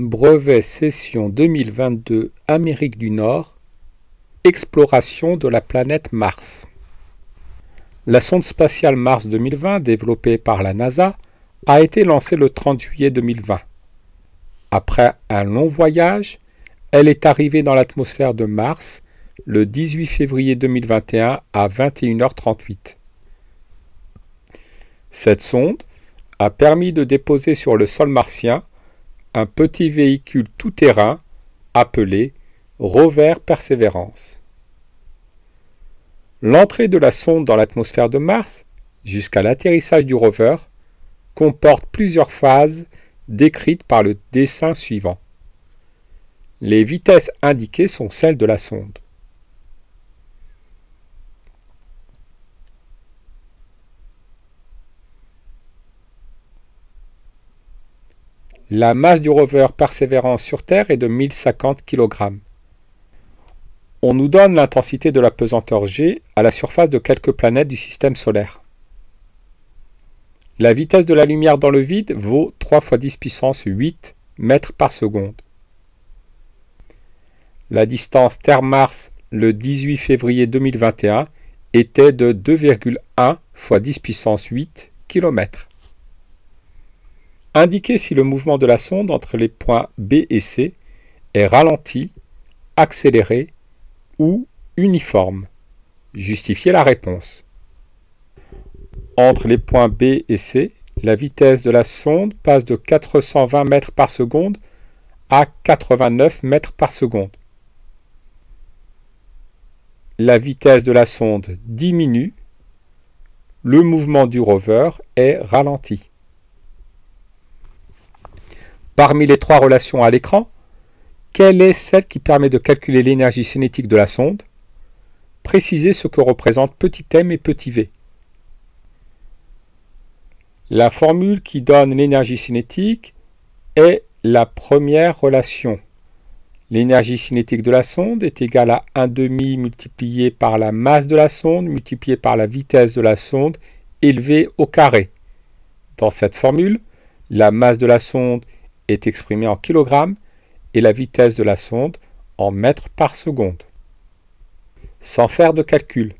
Brevet Session 2022 Amérique du Nord Exploration de la planète Mars La sonde spatiale Mars 2020, développée par la NASA, a été lancée le 30 juillet 2020. Après un long voyage, elle est arrivée dans l'atmosphère de Mars le 18 février 2021 à 21h38. Cette sonde a permis de déposer sur le sol martien un petit véhicule tout-terrain appelé rover Perseverance. L'entrée de la sonde dans l'atmosphère de Mars jusqu'à l'atterrissage du rover comporte plusieurs phases décrites par le dessin suivant. Les vitesses indiquées sont celles de la sonde. La masse du rover Persévérance sur Terre est de 1050 kg. On nous donne l'intensité de la pesanteur G à la surface de quelques planètes du système solaire. La vitesse de la lumière dans le vide vaut 3 fois 10 puissance 8 mètres par seconde. La distance Terre-Mars le 18 février 2021 était de 2,1 fois 10 puissance 8 km. Indiquez si le mouvement de la sonde entre les points B et C est ralenti, accéléré ou uniforme. Justifiez la réponse. Entre les points B et C, la vitesse de la sonde passe de 420 mètres par seconde à 89 mètres par seconde. La vitesse de la sonde diminue, le mouvement du rover est ralenti. Parmi les trois relations à l'écran, quelle est celle qui permet de calculer l'énergie cinétique de la sonde Préciser ce que représentent petit m et petit v. La formule qui donne l'énergie cinétique est la première relation. L'énergie cinétique de la sonde est égale à demi multiplié par la masse de la sonde multiplié par la vitesse de la sonde élevée au carré. Dans cette formule, la masse de la sonde est exprimée en kilogrammes et la vitesse de la sonde en mètres par seconde. Sans faire de calcul,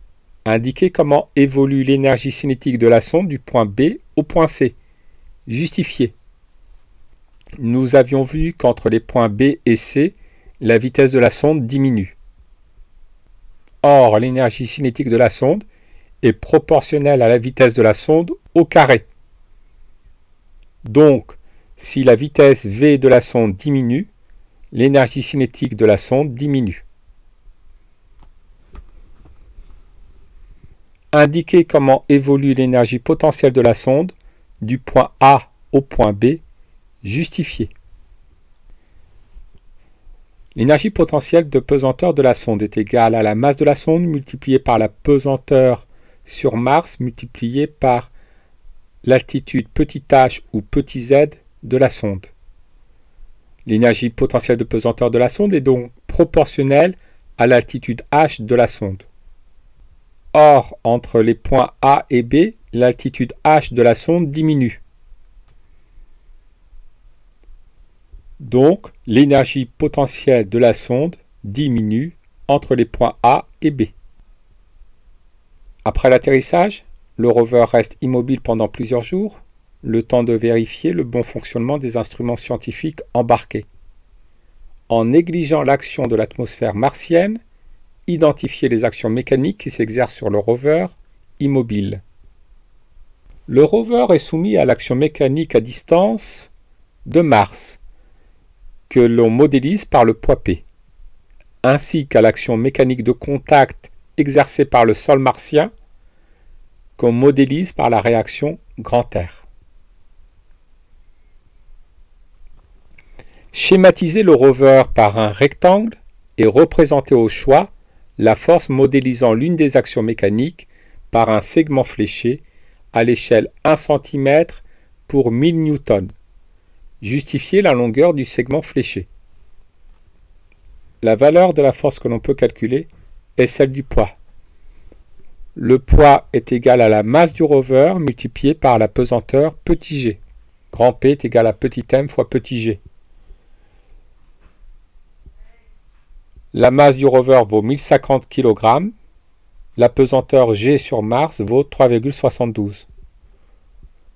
indiquez comment évolue l'énergie cinétique de la sonde du point B au point C. Justifiez. Nous avions vu qu'entre les points B et C, la vitesse de la sonde diminue. Or, l'énergie cinétique de la sonde est proportionnelle à la vitesse de la sonde au carré. Donc, si la vitesse V de la sonde diminue, l'énergie cinétique de la sonde diminue. Indiquez comment évolue l'énergie potentielle de la sonde du point A au point B, justifié. L'énergie potentielle de pesanteur de la sonde est égale à la masse de la sonde multipliée par la pesanteur sur Mars multipliée par l'altitude petit h ou petit z de la sonde. L'énergie potentielle de pesanteur de la sonde est donc proportionnelle à l'altitude h de la sonde. Or, entre les points A et B, l'altitude h de la sonde diminue. Donc, l'énergie potentielle de la sonde diminue entre les points A et B. Après l'atterrissage, le rover reste immobile pendant plusieurs jours le temps de vérifier le bon fonctionnement des instruments scientifiques embarqués. En négligeant l'action de l'atmosphère martienne, identifier les actions mécaniques qui s'exercent sur le rover immobile. Le rover est soumis à l'action mécanique à distance de Mars, que l'on modélise par le poids P, ainsi qu'à l'action mécanique de contact exercée par le sol martien, qu'on modélise par la réaction grand R. Schématiser le rover par un rectangle et représenter au choix la force modélisant l'une des actions mécaniques par un segment fléché à l'échelle 1 cm pour 1000 newtons. Justifier la longueur du segment fléché. La valeur de la force que l'on peut calculer est celle du poids. Le poids est égal à la masse du rover multipliée par la pesanteur petit g. Grand P est égal à petit m fois petit g. La masse du rover vaut 1050 kg. La pesanteur G sur Mars vaut 3,72.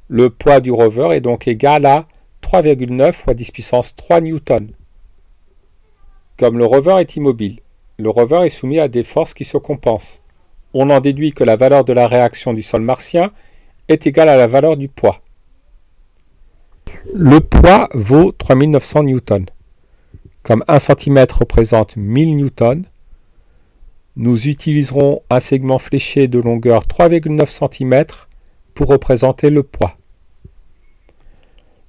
Le poids du rover est donc égal à 3,9 fois 10 puissance 3 newtons. Comme le rover est immobile, le rover est soumis à des forces qui se compensent. On en déduit que la valeur de la réaction du sol martien est égale à la valeur du poids. Le poids vaut 3900 newtons. Comme 1 cm représente 1000 newtons, nous utiliserons un segment fléché de longueur 3,9 cm pour représenter le poids.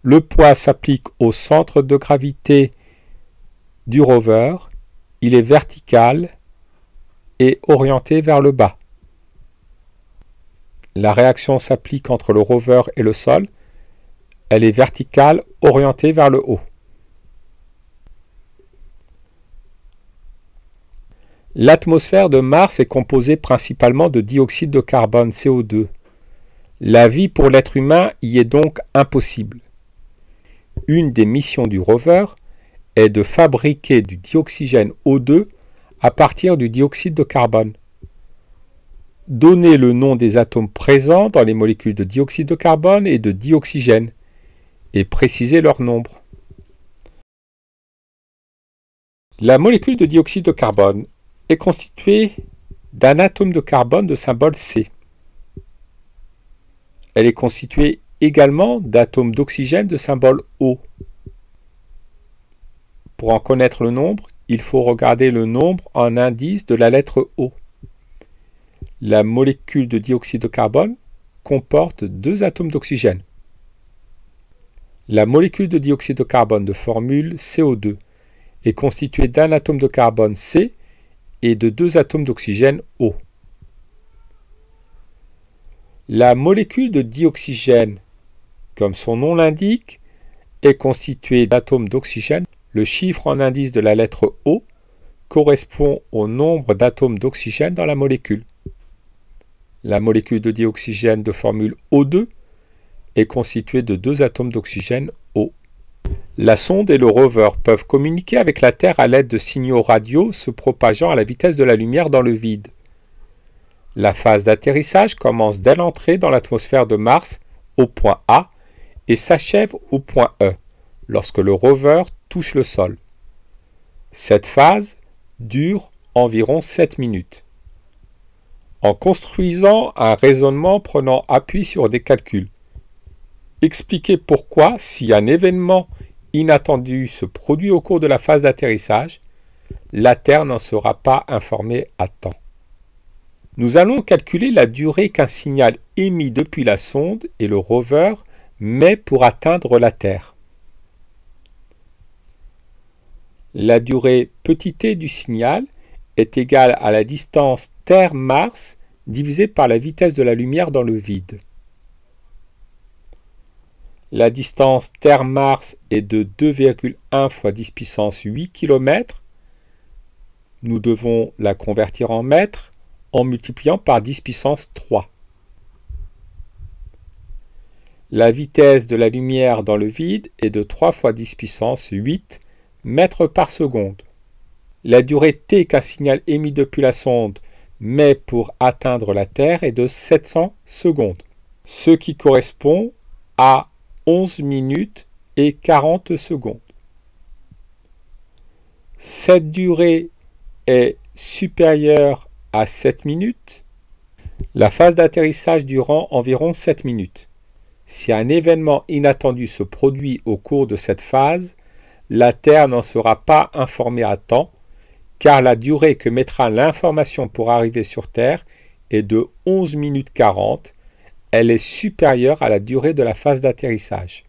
Le poids s'applique au centre de gravité du rover. Il est vertical et orienté vers le bas. La réaction s'applique entre le rover et le sol. Elle est verticale, orientée vers le haut. L'atmosphère de Mars est composée principalement de dioxyde de carbone, CO2. La vie pour l'être humain y est donc impossible. Une des missions du rover est de fabriquer du dioxygène O2 à partir du dioxyde de carbone. Donnez le nom des atomes présents dans les molécules de dioxyde de carbone et de dioxygène et précisez leur nombre. La molécule de dioxyde de carbone est constituée d'un atome de carbone de symbole C. Elle est constituée également d'atomes d'oxygène de symbole O. Pour en connaître le nombre, il faut regarder le nombre en indice de la lettre O. La molécule de dioxyde de carbone comporte deux atomes d'oxygène. La molécule de dioxyde de carbone de formule CO2 est constituée d'un atome de carbone C et de deux atomes d'oxygène O. La molécule de dioxygène, comme son nom l'indique, est constituée d'atomes d'oxygène. Le chiffre en indice de la lettre O correspond au nombre d'atomes d'oxygène dans la molécule. La molécule de dioxygène de formule O2 est constituée de deux atomes d'oxygène la sonde et le rover peuvent communiquer avec la Terre à l'aide de signaux radio se propageant à la vitesse de la lumière dans le vide. La phase d'atterrissage commence dès l'entrée dans l'atmosphère de Mars au point A et s'achève au point E lorsque le rover touche le sol. Cette phase dure environ 7 minutes. En construisant un raisonnement prenant appui sur des calculs, expliquez pourquoi si un événement inattendu se produit au cours de la phase d'atterrissage, la Terre n'en sera pas informée à temps. Nous allons calculer la durée qu'un signal émis depuis la sonde et le rover met pour atteindre la Terre. La durée petit t du signal est égale à la distance Terre-Mars divisée par la vitesse de la lumière dans le vide. La distance Terre-Mars est de 2,1 fois 10 puissance 8 km. Nous devons la convertir en mètres en multipliant par 10 puissance 3. La vitesse de la lumière dans le vide est de 3 fois 10 puissance 8 mètres par seconde. La durée t qu'un signal émis depuis la sonde met pour atteindre la Terre est de 700 secondes, ce qui correspond à 11 minutes et 40 secondes. Cette durée est supérieure à 7 minutes. La phase d'atterrissage durant environ 7 minutes. Si un événement inattendu se produit au cours de cette phase, la Terre n'en sera pas informée à temps, car la durée que mettra l'information pour arriver sur Terre est de 11 minutes 40 elle est supérieure à la durée de la phase d'atterrissage.